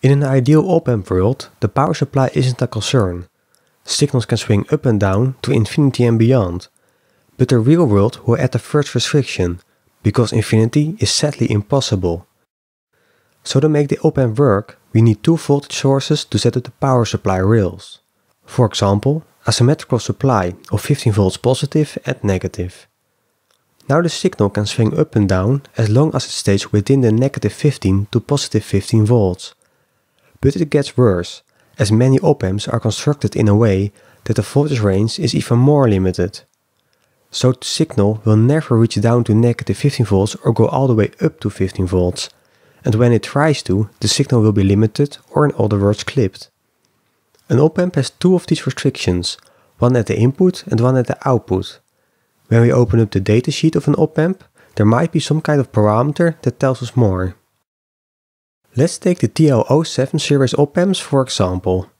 In an ideal op-amp world, the power supply isn't a concern. Signals can swing up and down to infinity and beyond. But the real world will add a first restriction, because infinity is sadly impossible. So to make the op-amp work, we need two voltage sources to set up the power supply rails. For example, a symmetrical supply of 15 volts positive and negative. Now the signal can swing up and down as long as it stays within the negative 15 to positive 15 volts. But it gets worse, as many op-amps are constructed in a way that the voltage range is even more limited. So the signal will never reach down to negative 15 volts or go all the way up to 15 volts, and when it tries to, the signal will be limited or in other words clipped. An op-amp has two of these restrictions, one at the input and one at the output. When we open up the datasheet of an op-amp, there might be some kind of parameter that tells us more. Let's take the TL07 series op-amps for example.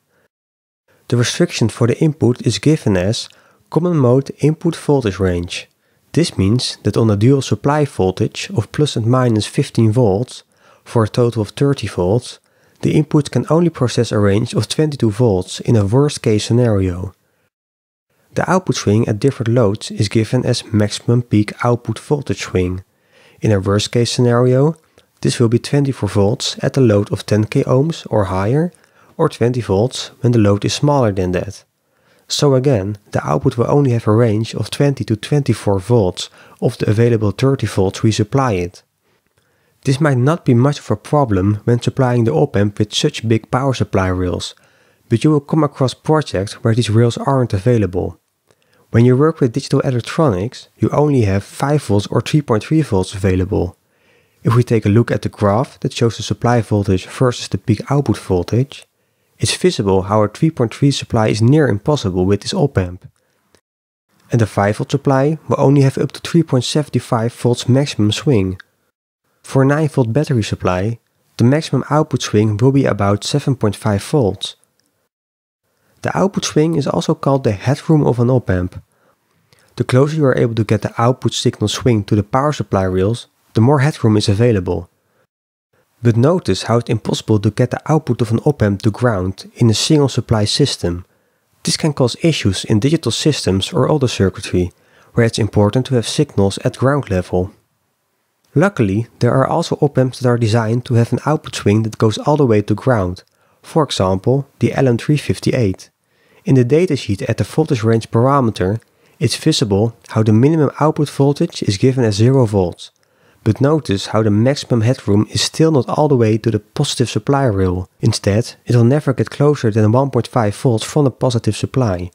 The restriction for the input is given as common mode input voltage range. This means that on a dual supply voltage of plus and minus 15 volts, for a total of 30 volts, the input can only process a range of 22 volts in a worst case scenario. The output swing at different loads is given as maximum peak output voltage swing. In a worst case scenario, this will be 24 volts at a load of 10k ohms or higher, or 20 volts when the load is smaller than that. So again, the output will only have a range of 20 to 24 volts of the available 30 volts we supply it. This might not be much of a problem when supplying the op-amp with such big power supply rails, but you will come across projects where these rails aren't available. When you work with digital electronics, you only have 5 volts or 3.3 volts available. If we take a look at the graph that shows the supply voltage versus the peak output voltage, it's visible how a 3.3 supply is near impossible with this op amp. And the 5V supply will only have up to 3.75 volts maximum swing. For a 9V battery supply, the maximum output swing will be about 7.5 volts. The output swing is also called the headroom of an op amp. The closer you are able to get the output signal swing to the power supply rails, the more headroom is available. But notice how it's impossible to get the output of an op-amp to ground in a single supply system. This can cause issues in digital systems or other circuitry, where it's important to have signals at ground level. Luckily, there are also op-amps that are designed to have an output swing that goes all the way to ground, for example the LM358. In the datasheet at the voltage range parameter, it's visible how the minimum output voltage is given as 0 volts, but notice how the maximum headroom is still not all the way to the positive supply rail. Instead, it'll never get closer than 1.5 volts from the positive supply.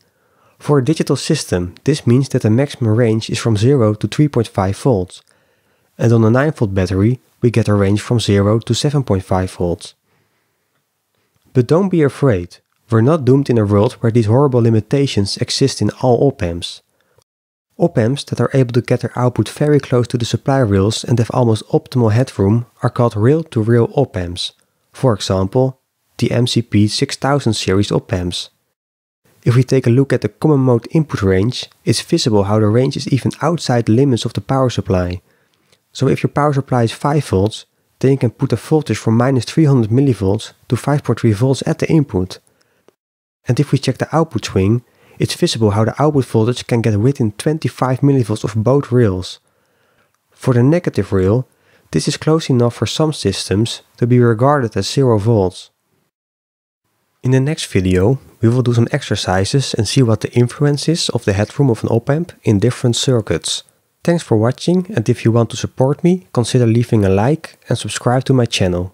For a digital system, this means that the maximum range is from 0 to 3.5 volts. And on a 9 volt battery, we get a range from 0 to 7.5 volts. But don't be afraid, we're not doomed in a world where these horrible limitations exist in all op-amps. Op-amps that are able to get their output very close to the supply rails and have almost optimal headroom are called rail-to-rail op-amps, for example, the MCP6000 series op-amps. If we take a look at the common mode input range, it's visible how the range is even outside the limits of the power supply. So if your power supply is 5 volts, then you can put a voltage from minus 300 millivolts to 5.3 volts at the input. And if we check the output swing, it's visible how the output voltage can get within 25 mV of both rails. For the negative rail, this is close enough for some systems to be regarded as 0 volts. In the next video, we will do some exercises and see what the influence is of the headroom of an op-amp in different circuits. Thanks for watching and if you want to support me, consider leaving a like and subscribe to my channel.